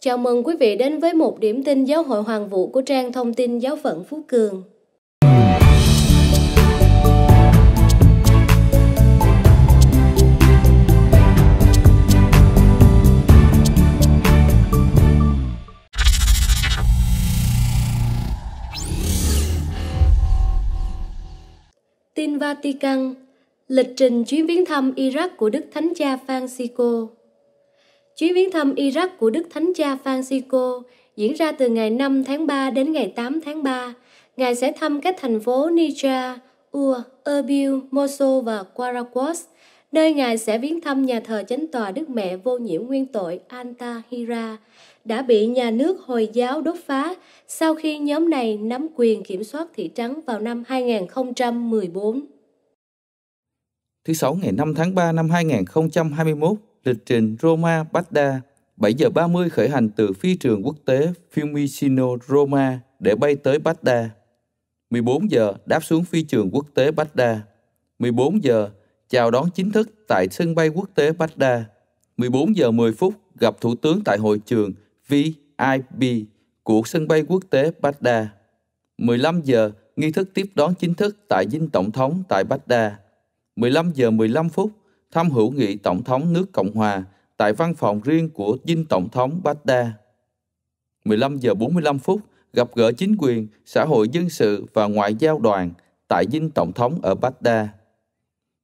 Chào mừng quý vị đến với một điểm tin giáo hội hoàng vụ của trang thông tin giáo phận Phú Cường. Tin Vatican Lịch trình chuyến viếng thăm Iraq của Đức Thánh Cha Francisco Chuyến viếng thăm Iraq của Đức Thánh Cha Francisco diễn ra từ ngày 5 tháng 3 đến ngày 8 tháng 3. Ngài sẽ thăm các thành phố Nitra, Ur, Erbil, Mosul và Quaraquas, nơi Ngài sẽ viếng thăm nhà thờ chánh tòa Đức Mẹ vô nhiễm nguyên tội Antahira, đã bị nhà nước Hồi giáo đốt phá sau khi nhóm này nắm quyền kiểm soát thị trấn vào năm 2014. Thứ Sáu ngày 5 tháng 3 năm 2021, lịch trình Roma Baghdad 7 giờ 30 khởi hành từ phi trường quốc tế Fiumicino Roma để bay tới Baghdad. 14 giờ đáp xuống phi trường quốc tế Baghdad. 14 giờ chào đón chính thức tại sân bay quốc tế Baghdad. 14 giờ 10 phút gặp thủ tướng tại hội trường VIP của sân bay quốc tế Baghdad. 15 giờ nghi thức tiếp đón chính thức tại dinh tổng thống tại Baghdad. 15 giờ 15 phút thăm hữu nghị Tổng thống nước Cộng hòa tại văn phòng riêng của dinh Tổng thống Baghdad. 15 giờ 45 phút, gặp gỡ chính quyền, xã hội dân sự và ngoại giao đoàn tại dinh Tổng thống ở Baghdad.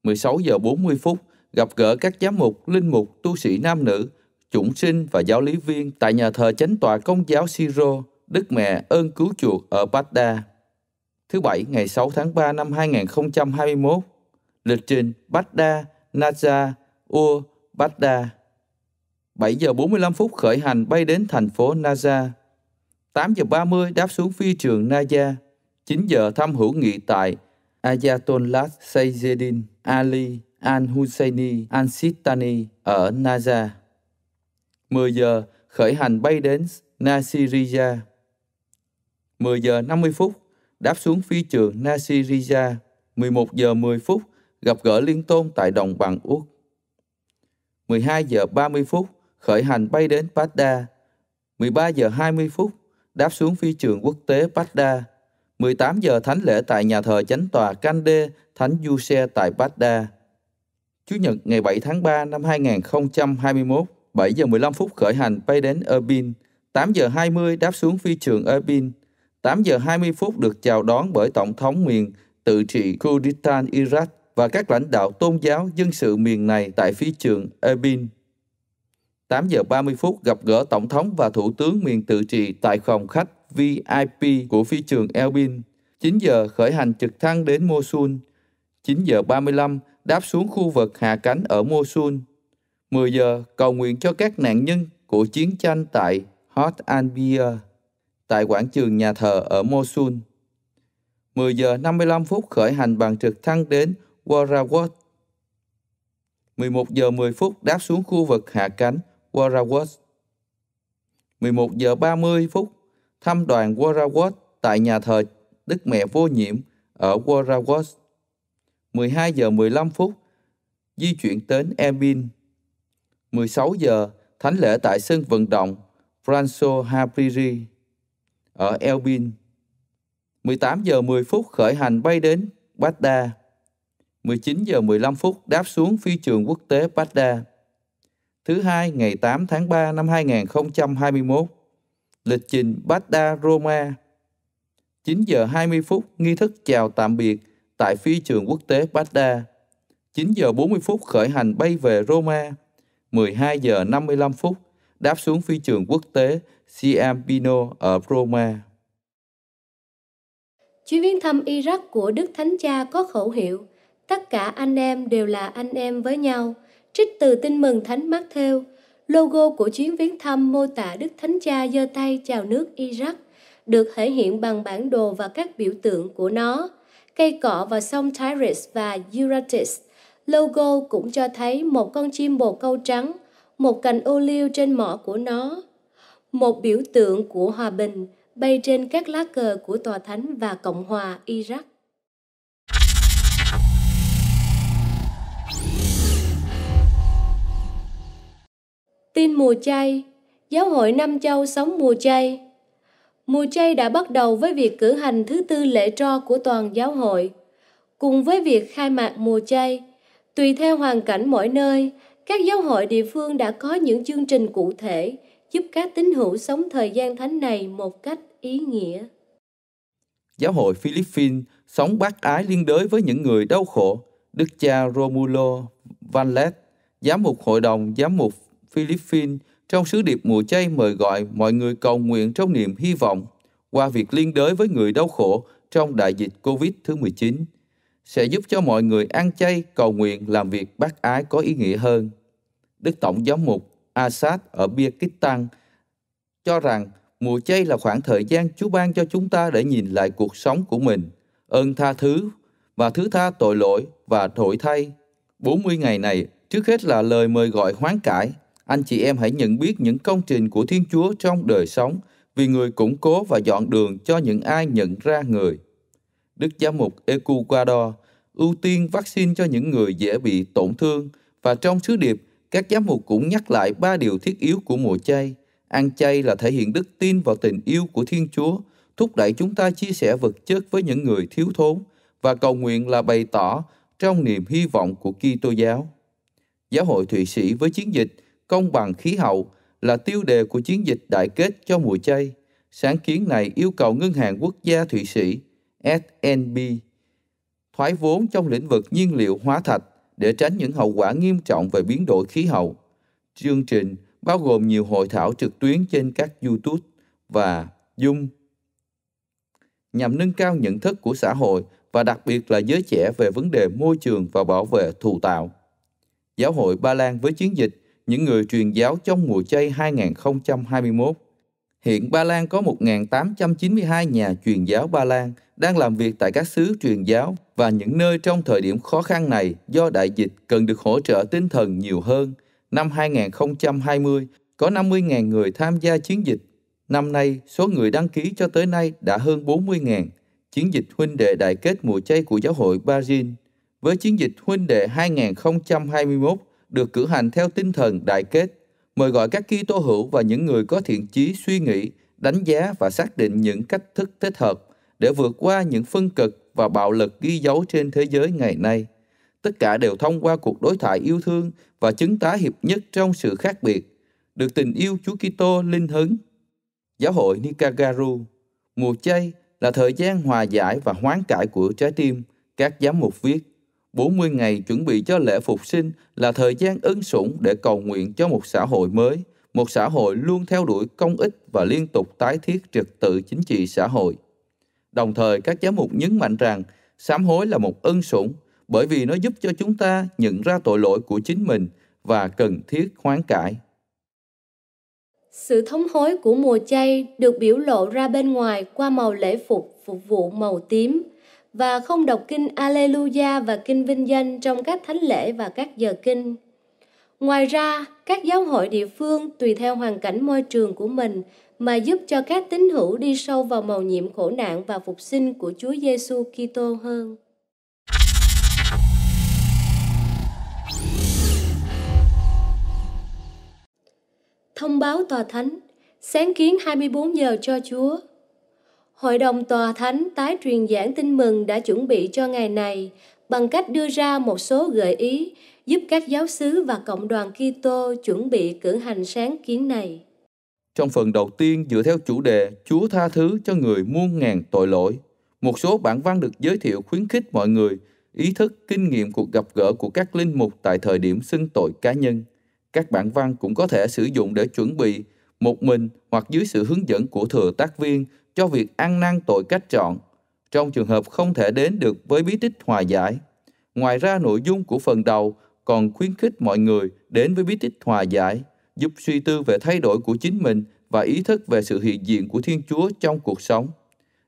16 giờ 40 phút, gặp gỡ các giám mục, linh mục, tu sĩ nam nữ, chủng sinh và giáo lý viên tại nhà thờ chánh tòa công giáo Siro, Đức Mẹ ơn cứu chuộc ở Baghdad. Thứ Bảy ngày 6 tháng 3 năm 2021, lịch trình Baghdad Naza Urbadda. 7 giờ 45 phút khởi hành bay đến thành phố Naza. 8 giờ 30 đáp xuống phi trường Naza. 9 giờ thăm hữu nghị tại Ayatollah Sayyidin Ali Al-Husseini Al-Sistani ở Naza. 10 giờ khởi hành bay đến Nasiriyah. 10 giờ 50 phút đáp xuống phi trường Nasiriyah. 11 giờ 10 phút gặp gỡ Liên Tôn tại đồng bằng Úc. 12 giờ 30 phút, khởi hành bay đến Padda. 13 giờ 20 phút, đáp xuống phi trường quốc tế Padda. 18 giờ thánh lễ tại nhà thờ chánh tòa Kande, Thánh Du Xe tại Padda. Chủ nhật ngày 7 tháng 3 năm 2021, 7 giờ 15 phút khởi hành bay đến Erbil. 8 giờ 20 đáp xuống phi trường Erbil. 8 giờ 20 phút được chào đón bởi Tổng thống miền tự trị Kurdistan Iraq và các lãnh đạo tôn giáo dân sự miền này tại phi trường Ebin. 8 giờ 30 phút gặp gỡ Tổng thống và Thủ tướng miền tự trị tại phòng khách VIP của phi trường Elbin. 9 giờ khởi hành trực thăng đến Mosul. 9 giờ 35 đáp xuống khu vực hạ cánh ở Mosul. 10 giờ cầu nguyện cho các nạn nhân của chiến tranh tại Hot Anbia tại quảng trường nhà thờ ở Mosul. 10 giờ 55 phút khởi hành bằng trực thăng đến Warrawat. 11 giờ 10 phút đáp xuống khu vực hạ cánh Warrawat. 11 giờ 30 phút thăm đoàn Warrawat tại nhà thờ Đức Mẹ Vô Nhiễm ở Warrawat. 12 giờ 15 phút di chuyển đến Erbin. 16 giờ thánh lễ tại sân vận động Franco Hapiri ở Elbin. 18 giờ 10 phút khởi hành bay đến Baghdad. 19 giờ 15 phút đáp xuống phi trường quốc tế Baghdad. Thứ hai ngày 8 tháng 3 năm 2021, lịch trình Baghdad Roma. 9 giờ 20 phút nghi thức chào tạm biệt tại phi trường quốc tế Baghdad. 9 giờ 40 phút khởi hành bay về Roma. 12 giờ 55 phút đáp xuống phi trường quốc tế Ciampino ở Roma. Chuyến viếng thăm Iraq của Đức Thánh Cha có khẩu hiệu Tất cả anh em đều là anh em với nhau. Trích từ tin mừng Thánh Mát Theo, logo của chuyến viếng thăm mô tả Đức Thánh Cha giơ tay chào nước Iraq, được thể hiện bằng bản đồ và các biểu tượng của nó. Cây cọ và sông Tigris và Euphrates. Logo cũng cho thấy một con chim bồ câu trắng, một cành ô liu trên mỏ của nó, một biểu tượng của hòa bình bay trên các lá cờ của tòa thánh và cộng hòa Iraq. Tin mùa chay, giáo hội Nam Châu sống mùa chay. Mùa chay đã bắt đầu với việc cử hành thứ tư lễ tro của toàn giáo hội. Cùng với việc khai mạc mùa chay, tùy theo hoàn cảnh mỗi nơi, các giáo hội địa phương đã có những chương trình cụ thể giúp các tín hữu sống thời gian thánh này một cách ý nghĩa. Giáo hội Philippines sống bác ái liên đới với những người đau khổ. Đức cha Romulo Vanlet, giám mục hội đồng giám mục Philippines trong sứ điệp mùa chay mời gọi mọi người cầu nguyện trong niềm hy vọng qua việc liên đới với người đau khổ trong đại dịch Covid thứ 19 sẽ giúp cho mọi người ăn chay, cầu nguyện, làm việc bác ái có ý nghĩa hơn. Đức Tổng giám mục Assad ở Bia Pakistan cho rằng mùa chay là khoảng thời gian Chúa ban cho chúng ta để nhìn lại cuộc sống của mình, ơn tha thứ và thứ tha tội lỗi và thổi thay. 40 ngày này trước hết là lời mời gọi hoán cải, anh chị em hãy nhận biết những công trình của Thiên Chúa trong đời sống vì người củng cố và dọn đường cho những ai nhận ra người. Đức Giám mục Ecuador ưu tiên vaccine cho những người dễ bị tổn thương và trong sứ điệp, các giám mục cũng nhắc lại ba điều thiết yếu của mùa chay. Ăn chay là thể hiện đức tin vào tình yêu của Thiên Chúa, thúc đẩy chúng ta chia sẻ vật chất với những người thiếu thốn và cầu nguyện là bày tỏ trong niềm hy vọng của Kitô giáo. Giáo hội Thụy Sĩ với chiến dịch công bằng khí hậu là tiêu đề của chiến dịch đại kết cho mùa chay. Sáng kiến này yêu cầu Ngân hàng Quốc gia Thụy Sĩ SNB thoái vốn trong lĩnh vực nhiên liệu hóa thạch để tránh những hậu quả nghiêm trọng về biến đổi khí hậu. Chương trình bao gồm nhiều hội thảo trực tuyến trên các YouTube và Zoom nhằm nâng cao nhận thức của xã hội và đặc biệt là giới trẻ về vấn đề môi trường và bảo vệ thù tạo. Giáo hội Ba Lan với chiến dịch những người truyền giáo trong mùa chay 2021. Hiện Ba Lan có 1.892 nhà truyền giáo Ba Lan đang làm việc tại các xứ truyền giáo và những nơi trong thời điểm khó khăn này do đại dịch cần được hỗ trợ tinh thần nhiều hơn. Năm 2020, có 50.000 người tham gia chiến dịch. Năm nay, số người đăng ký cho tới nay đã hơn 40.000. Chiến dịch huynh đệ đại kết mùa chay của giáo hội Barin với chiến dịch huynh đệ 2021 được cử hành theo tinh thần đại kết, mời gọi các Kitô hữu và những người có thiện chí suy nghĩ, đánh giá và xác định những cách thức thích hợp để vượt qua những phân cực và bạo lực ghi dấu trên thế giới ngày nay. Tất cả đều thông qua cuộc đối thoại yêu thương và chứng tá hiệp nhất trong sự khác biệt, được tình yêu Chúa Kitô linh hứng. Giáo hội Nikagaru, mùa chay là thời gian hòa giải và hoán cải của trái tim, các giám mục viết 40 ngày chuẩn bị cho lễ phục sinh là thời gian ứng sủng để cầu nguyện cho một xã hội mới, một xã hội luôn theo đuổi công ích và liên tục tái thiết trật tự chính trị xã hội. Đồng thời, các giám mục nhấn mạnh rằng sám hối là một ân sủng bởi vì nó giúp cho chúng ta nhận ra tội lỗi của chính mình và cần thiết hoán cải. Sự thống hối của mùa chay được biểu lộ ra bên ngoài qua màu lễ phục phục vụ màu tím – và không đọc kinh Alleluia và kinh vinh danh trong các thánh lễ và các giờ kinh. Ngoài ra, các giáo hội địa phương tùy theo hoàn cảnh môi trường của mình mà giúp cho các tín hữu đi sâu vào màu nhiệm khổ nạn và phục sinh của Chúa Giêsu Kitô hơn. Thông báo tòa thánh, sáng kiến 24 giờ cho Chúa Hội đồng Tòa Thánh tái truyền giảng tin mừng đã chuẩn bị cho ngày này bằng cách đưa ra một số gợi ý giúp các giáo sứ và cộng đoàn Kitô chuẩn bị cử hành sáng kiến này. Trong phần đầu tiên dựa theo chủ đề Chúa tha thứ cho người muôn ngàn tội lỗi, một số bản văn được giới thiệu khuyến khích mọi người ý thức kinh nghiệm cuộc gặp gỡ của các linh mục tại thời điểm xưng tội cá nhân. Các bản văn cũng có thể sử dụng để chuẩn bị một mình hoặc dưới sự hướng dẫn của thừa tác viên cho việc ăn năn tội cách chọn trong trường hợp không thể đến được với bí tích hòa giải. Ngoài ra nội dung của phần đầu còn khuyến khích mọi người đến với bí tích hòa giải, giúp suy tư về thay đổi của chính mình và ý thức về sự hiện diện của Thiên Chúa trong cuộc sống.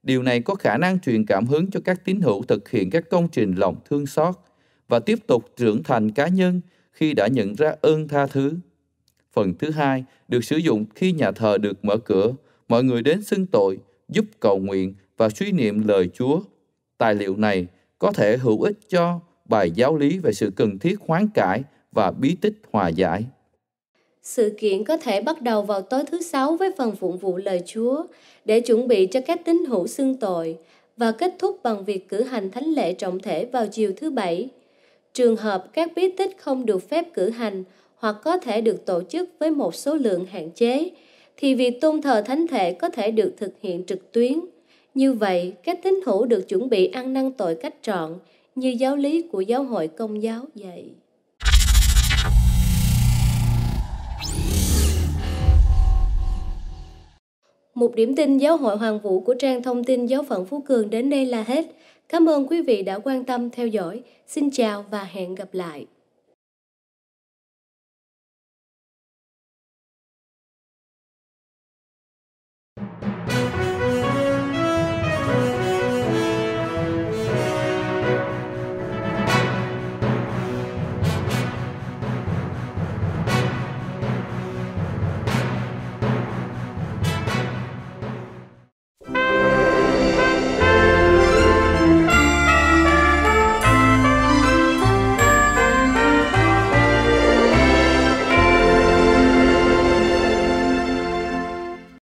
Điều này có khả năng truyền cảm hứng cho các tín hữu thực hiện các công trình lòng thương xót và tiếp tục trưởng thành cá nhân khi đã nhận ra ơn tha thứ. Phần thứ hai được sử dụng khi nhà thờ được mở cửa, mọi người đến xưng tội, giúp cầu nguyện và suy niệm lời Chúa. Tài liệu này có thể hữu ích cho bài giáo lý về sự cần thiết hoán cải và bí tích hòa giải. Sự kiện có thể bắt đầu vào tối thứ sáu với phần phụng vụ lời Chúa để chuẩn bị cho các tín hữu xưng tội và kết thúc bằng việc cử hành thánh lễ trọng thể vào chiều thứ bảy. Trường hợp các bí tích không được phép cử hành hoặc có thể được tổ chức với một số lượng hạn chế thì việc tôn thờ thánh thể có thể được thực hiện trực tuyến. Như vậy, các tín hữu được chuẩn bị ăn năn tội cách trọn như giáo lý của giáo hội công giáo dạy. Một điểm tin giáo hội hoàng vũ của trang thông tin giáo phận Phú Cường đến đây là hết. Cảm ơn quý vị đã quan tâm theo dõi. Xin chào và hẹn gặp lại.